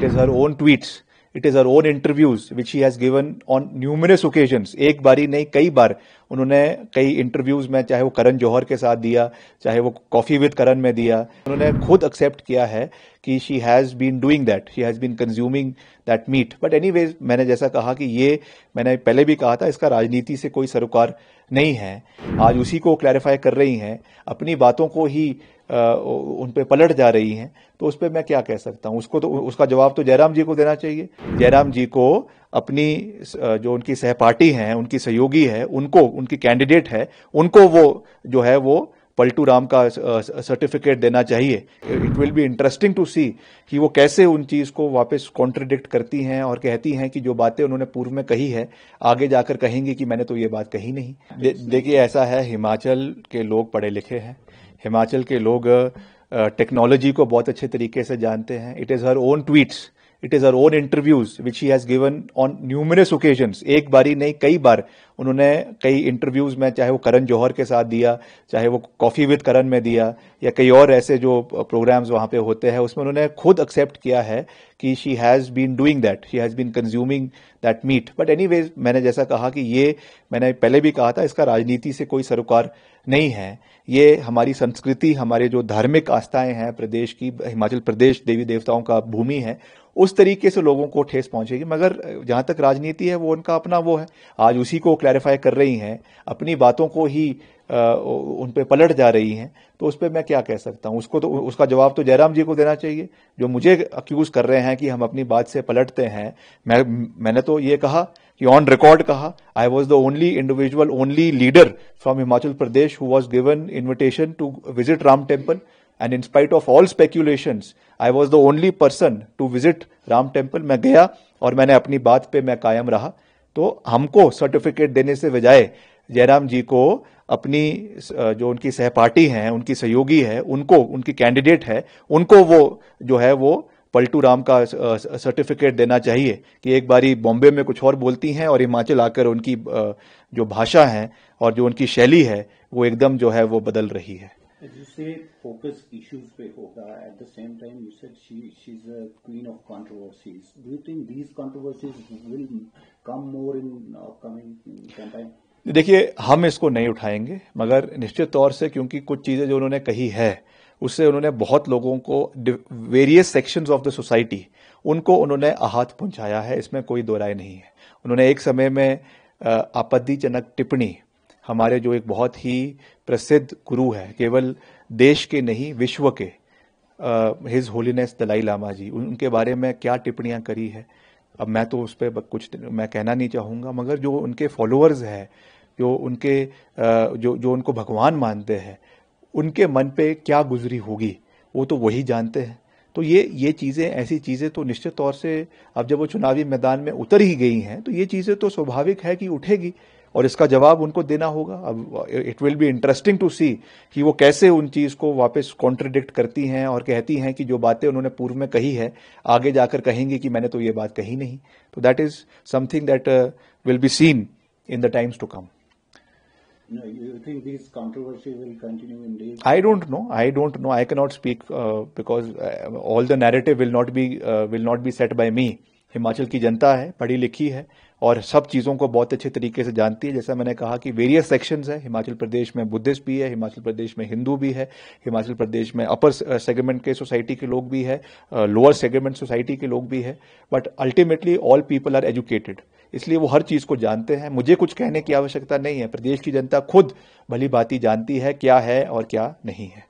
It is her own tweets it is her own interviews which he has given on numerous occasion एक बारी नहीं कई बार उन्होंने कई इंटरव्यूज में चाहे वो करण जौहर के साथ दिया चाहे वो कॉफी विद करण में दिया उन्होंने खुद एक्सेप्ट किया है कि she has been doing that she has been consuming that meat but any मैंने जैसा कहा कि ये मैंने पहले भी कहा था इसका राजनीति से कोई सरोकार नहीं है आज उसी को क्लैरिफाई कर रही हैं अपनी बातों को ही उन पर पलट जा रही हैं तो उस पर मैं क्या कह सकता हूँ उसको तो उसका जवाब तो जयराम जी को देना चाहिए जयराम जी को अपनी जो उनकी सहपाठी हैं उनकी सहयोगी है उनको उनकी कैंडिडेट है उनको वो जो है वो पलटू राम का सर्टिफिकेट देना चाहिए it will be interesting to see कि वो कैसे उन चीज़ को वापस कॉन्ट्रडिक्ट करती हैं और कहती हैं कि जो बातें उन्होंने पूर्व में कही है आगे जाकर कहेंगी कि मैंने तो ये बात कही नहीं दे, देखिए ऐसा है हिमाचल के लोग पढ़े लिखे हैं हिमाचल के लोग टेक्नोलॉजी को बहुत अच्छे तरीके से जानते हैं it is her own tweets it is her own interviews which he has given on numerous occasions एक बारी नहीं कई बार उन्होंने कई इंटरव्यूज में चाहे वो करण जौहर के साथ दिया चाहे वो कॉफी विद करण में दिया या कई और ऐसे जो प्रोग्राम्स वहाँ पे होते हैं उसमें उन्होंने खुद एक्सेप्ट किया है कि she has been doing that she has been consuming that meat but any मैंने जैसा कहा कि ये मैंने पहले भी कहा था इसका राजनीति से कोई सरोकार नहीं है ये हमारी संस्कृति हमारे जो धार्मिक आस्थाएं हैं प्रदेश की हिमाचल प्रदेश देवी देवताओं का भूमि है उस तरीके से लोगों को ठेस पहुंचेगी मगर जहां तक राजनीति है वो उनका अपना वो है आज उसी को क्लैरिफाई कर रही हैं अपनी बातों को ही उन पर पलट जा रही हैं तो उस पर मैं क्या कह सकता हूं उसको तो उसका जवाब तो जयराम जी को देना चाहिए जो मुझे अक्यूज कर रहे हैं कि हम अपनी बात से पलटते हैं मैं मैंने तो ये कहा कि ऑन रिकॉर्ड कहा I was the only individual only leader from Himachal Pradesh who was given invitation to visit Ram temple and in spite of all speculation I was the only person to visit Ram temple मैं गया और मैंने अपनी बात पे मैं कायम रहा तो हमको सर्टिफिकेट देने से बजाय जयराम जी को अपनी जो उनकी सहपाठी हैं उनकी सहयोगी है उनको उनकी कैंडिडेट है उनको वो जो है वो पलटू राम का सर्टिफिकेट देना चाहिए कि एक बारी बॉम्बे में कुछ और बोलती हैं और हिमाचल आकर उनकी जो भाषा है और जो उनकी शैली है वो एकदम जो है वो बदल रही है As you say, focus issues pe hoga. At the same time, you said she she's a queen of controversies. Do you think these controversies will come more in upcoming campaign? देखिए हम इसको नहीं उठाएंगे मगर निश्चित तौर से क्योंकि कुछ चीज़ें जो उन्होंने कही है उससे उन्होंने बहुत लोगों को various sections of the society उनको उन्होंने आहत पहुंचाया है इसमें कोई दो नहीं है उन्होंने एक समय में आपत्तिजनक टिप्पणी हमारे जो एक बहुत ही प्रसिद्ध गुरु है केवल देश के नहीं विश्व के हिज होलीनेस दलाई लामा जी उनके बारे में क्या टिप्पणियाँ करी है अब मैं तो उस पर कुछ मैं कहना नहीं चाहूँगा मगर जो उनके फॉलोअर्स हैं जो उनके जो जो उनको भगवान मानते हैं उनके मन पे क्या गुजरी होगी वो तो वही जानते हैं तो ये ये चीज़ें ऐसी चीज़ें तो निश्चित तौर से अब जब वो चुनावी मैदान में उतर ही गई हैं तो ये चीज़ें तो स्वाभाविक है कि उठेगी और इसका जवाब उनको देना होगा अब it will be interesting to see कि वो कैसे उन चीज़ को वापस कॉन्ट्रडिक्ट करती हैं और कहती हैं कि जो बातें उन्होंने पूर्व में कही है आगे जाकर कहेंगे कि मैंने तो ये बात कही नहीं तो that is something that will be seen in the times to come I don't know I don't know I in days? I don't know. I don't know. I cannot speak uh, because uh, all Himachal की जनता है पढ़ी लिखी है और सब चीज़ों को बहुत अच्छे तरीके से जानती है जैसा मैंने कहा कि वेरियस सेक्शंस है हिमाचल प्रदेश में बुद्धिस्ट भी है हिमाचल प्रदेश में हिंदू भी है हिमाचल प्रदेश में अपर सेगमेंट uh, के सोसाइटी के लोग भी है लोअर सेगमेंट सोसाइटी के लोग भी है but ultimately all people are educated इसलिए वो हर चीज़ को जानते हैं मुझे कुछ कहने की आवश्यकता नहीं है प्रदेश की जनता खुद भली भांति जानती है क्या है और क्या नहीं है